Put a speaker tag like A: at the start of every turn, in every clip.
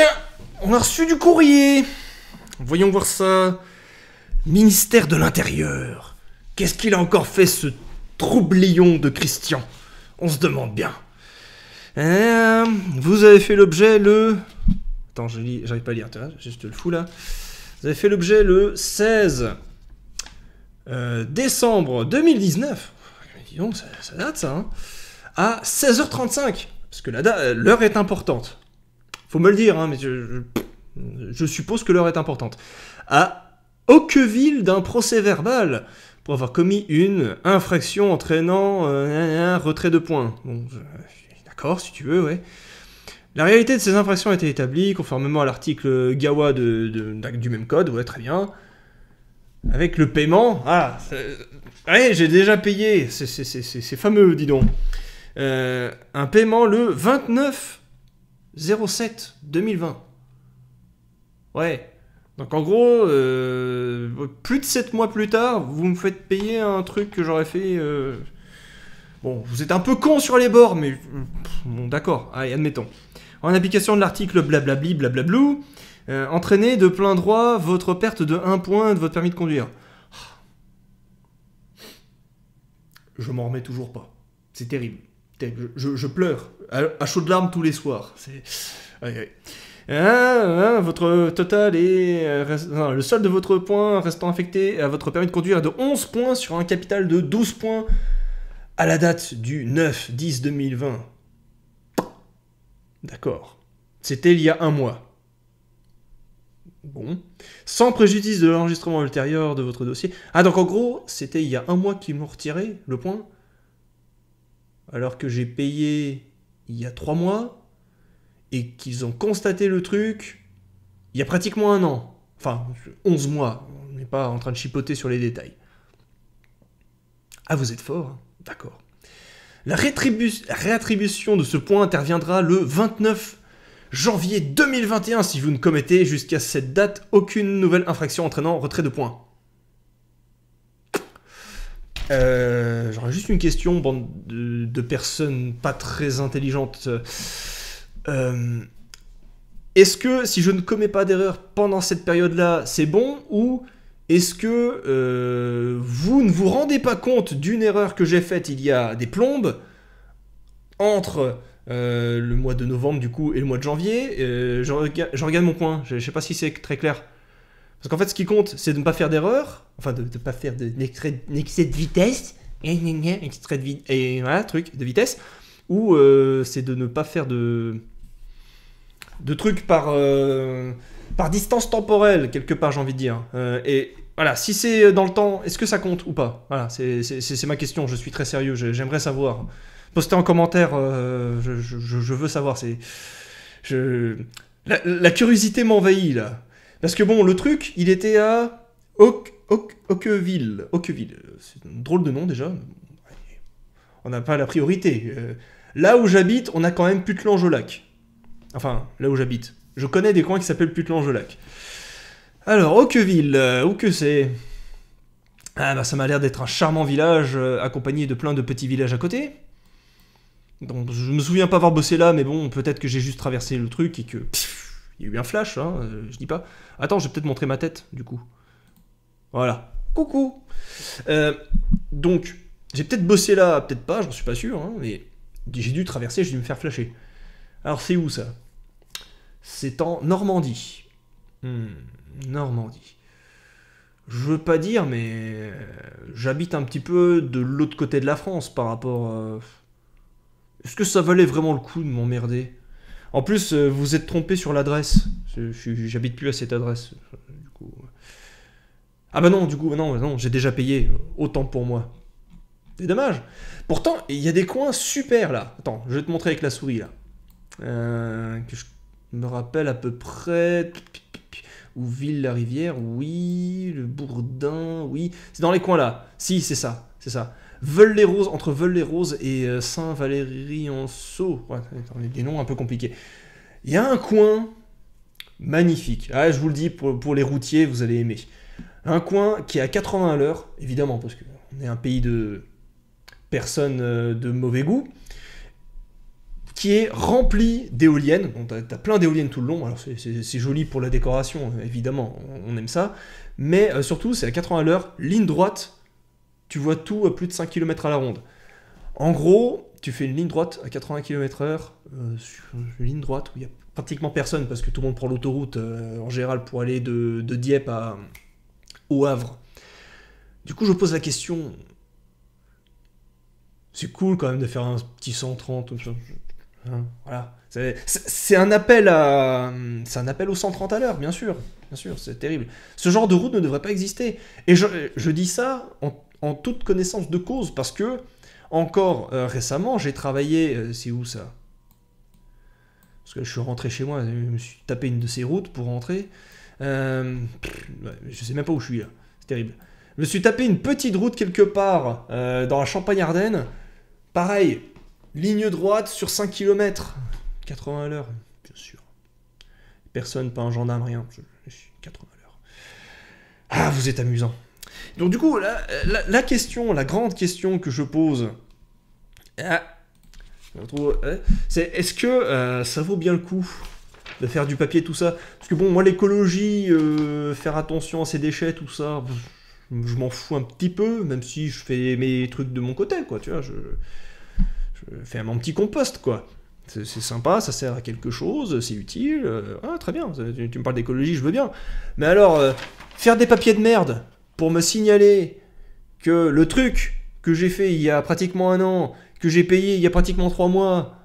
A: Tiens, on a reçu du courrier. Voyons voir ça. Ministère de l'Intérieur. Qu'est-ce qu'il a encore fait ce troublion de Christian On se demande bien. Euh, vous avez fait l'objet le... Attends, j'arrive pas à lire, juste le fou là. Vous avez fait l'objet le 16 euh, décembre 2019. Dis ça, date ça. Hein. à 16h35. Parce que euh, l'heure est importante. Faut me le dire, hein, mais je, suppose que l'heure est importante. À ville d'un procès verbal pour avoir commis une infraction entraînant euh, un retrait de points. d'accord, si tu veux, ouais. La réalité de ces infractions a été établie conformément à l'article Gawa du même code, ouais, très bien. Avec le paiement, ah, euh, ouais, j'ai déjà payé, c'est fameux, dis donc. Euh, un paiement le 29 07 2020. Ouais. Donc en gros, euh, plus de 7 mois plus tard, vous me faites payer un truc que j'aurais fait... Euh, bon, vous êtes un peu con sur les bords, mais... Bon, d'accord, allez, admettons. En application de l'article blablabli blablablou, euh, entraînez de plein droit votre perte de 1 point de votre permis de conduire. Ah. Je m'en remets toujours pas. C'est terrible je, pleure à, chaud chaudes larmes tous les soirs. Hein, hein, votre total est. Euh, le solde de votre point restant affecté à votre permis de conduire est de 11 points sur un capital de 12 points à la date du 9-10-2020. D'accord. C'était il y a un mois. Bon. Sans préjudice de l'enregistrement ultérieur de votre dossier. Ah, donc en gros, c'était il y a un mois qu'ils m'ont retiré le point alors que j'ai payé il y a trois mois et qu'ils ont constaté le truc il y a pratiquement un an. Enfin, 11 mois. On n'est pas en train de chipoter sur les détails. Ah, vous êtes fort hein. D'accord. La, réattribution de ce point interviendra le 29 janvier 2021 si vous ne commettez jusqu'à cette date aucune nouvelle infraction entraînant retrait de points. Euh, j'aurais juste une question, bande de de, personnes pas très intelligentes. Euh, est-ce que si je ne commets pas d'erreur pendant cette période-là, c'est bon Ou est-ce que euh, vous ne vous rendez pas compte d'une erreur que j'ai faite il y a des plombes entre euh, le mois de novembre du coup et le mois de janvier je, regarde mon point, je ne sais pas si c'est très clair. Parce qu'en fait, ce qui compte, c'est de ne pas faire d'erreur, enfin de ne pas faire d'excès de, vitesse, et voilà, truc de vitesse, ou euh, c'est de ne pas faire de, de trucs par, euh, par distance temporelle, quelque part, j'ai envie de dire. Euh, et voilà, si c'est dans le temps, est-ce que ça compte ou pas Voilà, c'est ma question, je suis très sérieux, j'aimerais savoir. Postez en commentaire, je, veux savoir, c'est... Je... la curiosité m'envahit, là. Parce que bon, le truc, il était à Ocqueville, c'est un drôle de nom déjà. On n'a pas la priorité. Euh, là où j'habite, on a quand même putelange au lac Enfin, là où j'habite. Je connais des coins qui s'appellent putelange au lac Alors, Auqueville, euh, où que c'est Ah bah ça m'a l'air d'être un charmant village euh, accompagné de plein de petits villages à côté. Donc, je me souviens pas avoir bossé là, mais bon, peut-être que j'ai juste traversé le truc et que... il y a eu un flash, hein, je dis pas. Attends, je vais peut-être montrer ma tête, du coup. Voilà. Coucou. Euh, donc, j'ai peut-être bossé là, peut-être pas, j'en suis pas sûr, hein, mais j'ai dû traverser, j'ai dû me faire flasher. Alors, c'est où ça C'est en Normandie. Hmm, Normandie. Je veux pas dire, mais euh, j'habite un petit peu de l'autre côté de la France par rapport. À... Euh, est-ce que ça valait vraiment le coup de m'emmerder En plus, vous êtes trompé sur l'adresse. J'habite plus à cette adresse. Ah bah non, du coup, non, non, j'ai déjà payé, euh, autant pour moi. C'est dommage. Pourtant, il y a des coins super là. Attends, je vais te montrer avec la souris là. Euh, que je me rappelle à peu près. Ou Ville-la-Rivière, oui. Le Bourdin, oui. C'est dans les coins là. Si, c'est ça, c'est ça. Veulent-les-Roses, entre Veulent-les-Roses et euh, saint valéry en saut des noms un peu compliqués. Il y a un coin magnifique. Ah, je vous le dis, pour les routiers, vous allez aimer. Un coin qui est à 80 à l'heure, évidemment, parce qu'on est un pays de personnes euh, de mauvais goût, qui est rempli d'éoliennes. Bon, t'as plein d'éoliennes tout le long, alors c'est joli pour la décoration, évidemment, on, aime ça. Mais euh, surtout, c'est à 80 à l'heure, ligne droite, tu vois tout à plus de 5 km à la ronde. En gros, tu fais une ligne droite à 80 km/h, euh, une ligne droite où il n'y a pratiquement personne parce que tout le monde prend l'autoroute en général pour aller de Dieppe à, Havre. Du coup, je pose la question. C'est cool quand même de faire un petit 130. Hein, voilà. C'est un appel à, c'est un appel au 130 à l'heure, bien sûr, bien sûr, c'est terrible. Ce genre de route ne devrait pas exister. Et je, je dis ça en, toute connaissance de cause parce que encore euh, récemment, j'ai travaillé, euh, c'est où ça Parce que je suis rentré chez moi, je me suis tapé une de ces routes pour rentrer. Euh, je sais même pas où je suis là. C'est terrible. Je me suis tapé une petite route quelque part euh, dans la Champagne-Ardenne. Pareil, ligne droite sur 5 km. 80 à l'heure, bien sûr. Personne, pas un gendarme, rien. Je, suis 80 à l'heure. Ah, vous êtes amusant. Donc du coup, la, question, la grande question que je pose, ah, euh, c'est est-ce que ça vaut bien le coup de faire du papier, tout ça. Parce que bon, moi, l'écologie, euh, faire attention à ses déchets, tout ça, je m'en fous un petit peu, même si je fais mes trucs de mon côté, quoi, tu vois, je, fais mon petit compost, quoi. C'est sympa, ça sert à quelque chose, c'est utile, euh, ah, très bien, tu, me parles d'écologie, je veux bien. Mais alors, euh, faire des papiers de merde pour me signaler que le truc que j'ai fait il y a pratiquement un an, que j'ai payé il y a pratiquement trois mois,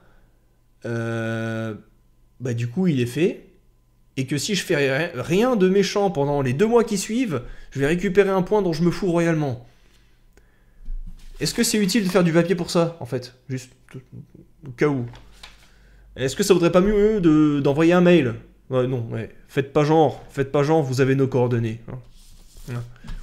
A: euh, bah du coup il est fait, et que si je fais rien de méchant pendant les deux mois qui suivent, je vais récupérer un point dont je me fous royalement. Est-ce que c'est utile de faire du papier pour ça, en fait Juste au cas où. Est-ce que ça vaudrait pas mieux d'envoyer un mail Ouais, non, ouais. faites pas genre, faites pas genre, vous avez nos coordonnées. Hein.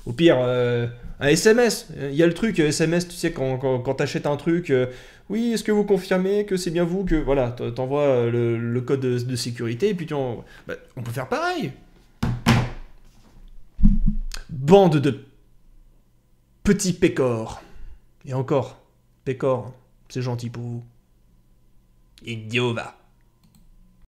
A: Au pire, euh, un SMS. Il y a le truc SMS, euh, tu sais, quand, quand, t'achètes un truc, euh, oui, est-ce que vous confirmez que c'est bien vous que. Voilà, t'envoies le, code de, sécurité et puis tu bah, on peut faire pareil. Bande de petits pécores. Et encore, pécores, c'est gentil pour vous. Idiot va.